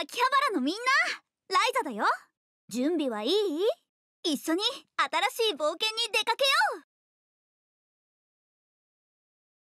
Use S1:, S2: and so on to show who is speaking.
S1: 秋葉原のみんなライザだよ準備はいい一緒に新しい冒険に出かけよう